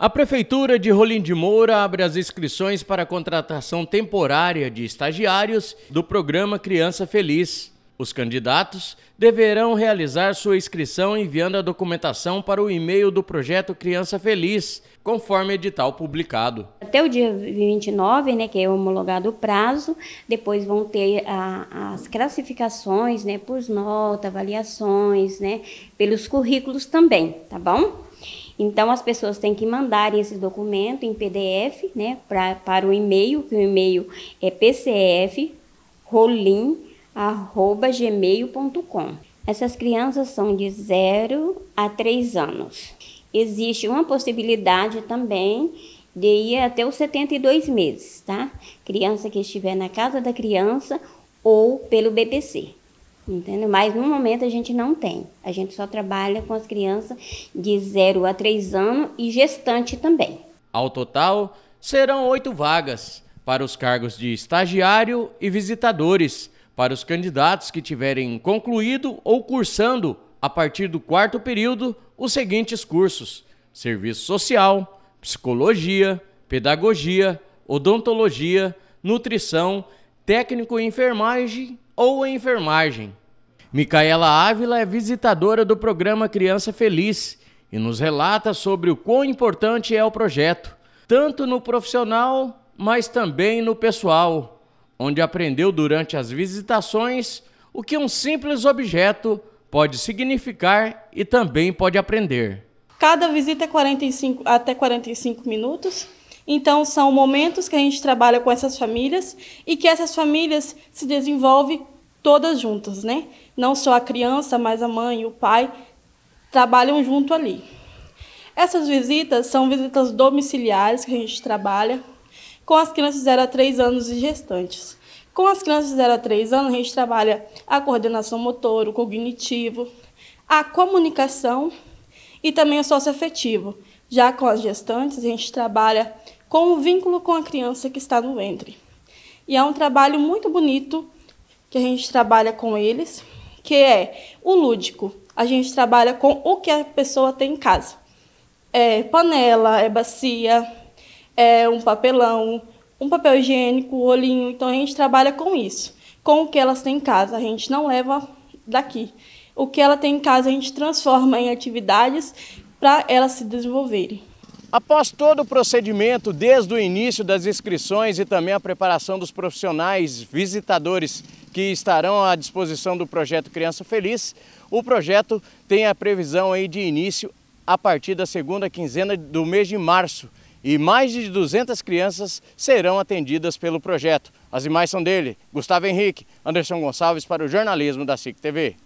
A Prefeitura de Rolim de Moura abre as inscrições para a contratação temporária de estagiários do programa Criança Feliz. Os candidatos deverão realizar sua inscrição enviando a documentação para o e-mail do projeto Criança Feliz, conforme edital publicado. Até o dia 29, né, que é homologado o prazo, depois vão ter a, as classificações, né, por nota, avaliações, né, pelos currículos também, tá bom? Então as pessoas têm que mandarem esse documento em PDF, né, pra, para o e-mail, que o e-mail é pcfrolim@gmail.com. Essas crianças são de 0 a 3 anos. Existe uma possibilidade também de ir até os 72 meses, tá? Criança que estiver na casa da criança ou pelo BBC entendeu? Mas no momento a gente não tem. A gente só trabalha com as crianças de 0 a 3 anos e gestante também. Ao total, serão oito vagas para os cargos de estagiário e visitadores, para os candidatos que tiverem concluído ou cursando, a partir do quarto período, os seguintes cursos: Serviço Social, Psicologia, Pedagogia, Odontologia, Nutrição, Técnico em Enfermagem ou a enfermagem. Micaela Ávila é visitadora do programa Criança Feliz e nos relata sobre o quão importante é o projeto, tanto no profissional, mas também no pessoal, onde aprendeu durante as visitações o que um simples objeto pode significar e também pode aprender. Cada visita é 45, até 45 minutos então, são momentos que a gente trabalha com essas famílias e que essas famílias se desenvolvem todas juntas, né? Não só a criança, mas a mãe e o pai trabalham junto ali. Essas visitas são visitas domiciliares que a gente trabalha com as crianças de 0 a 3 anos e gestantes. Com as crianças de 0 a 3 anos, a gente trabalha a coordenação motor, o cognitivo, a comunicação e também o socioafetivo, já com as gestantes, a gente trabalha com o vínculo com a criança que está no ventre. E é um trabalho muito bonito que a gente trabalha com eles, que é o lúdico. A gente trabalha com o que a pessoa tem em casa. É panela, é bacia, é um papelão, um papel higiênico, um olhinho. Então a gente trabalha com isso, com o que elas têm em casa. A gente não leva daqui. O que ela tem em casa a gente transforma em atividades para elas se desenvolverem. Após todo o procedimento, desde o início das inscrições e também a preparação dos profissionais visitadores que estarão à disposição do projeto Criança Feliz, o projeto tem a previsão aí de início a partir da segunda quinzena do mês de março e mais de 200 crianças serão atendidas pelo projeto. As imagens são dele, Gustavo Henrique, Anderson Gonçalves para o jornalismo da SIC TV.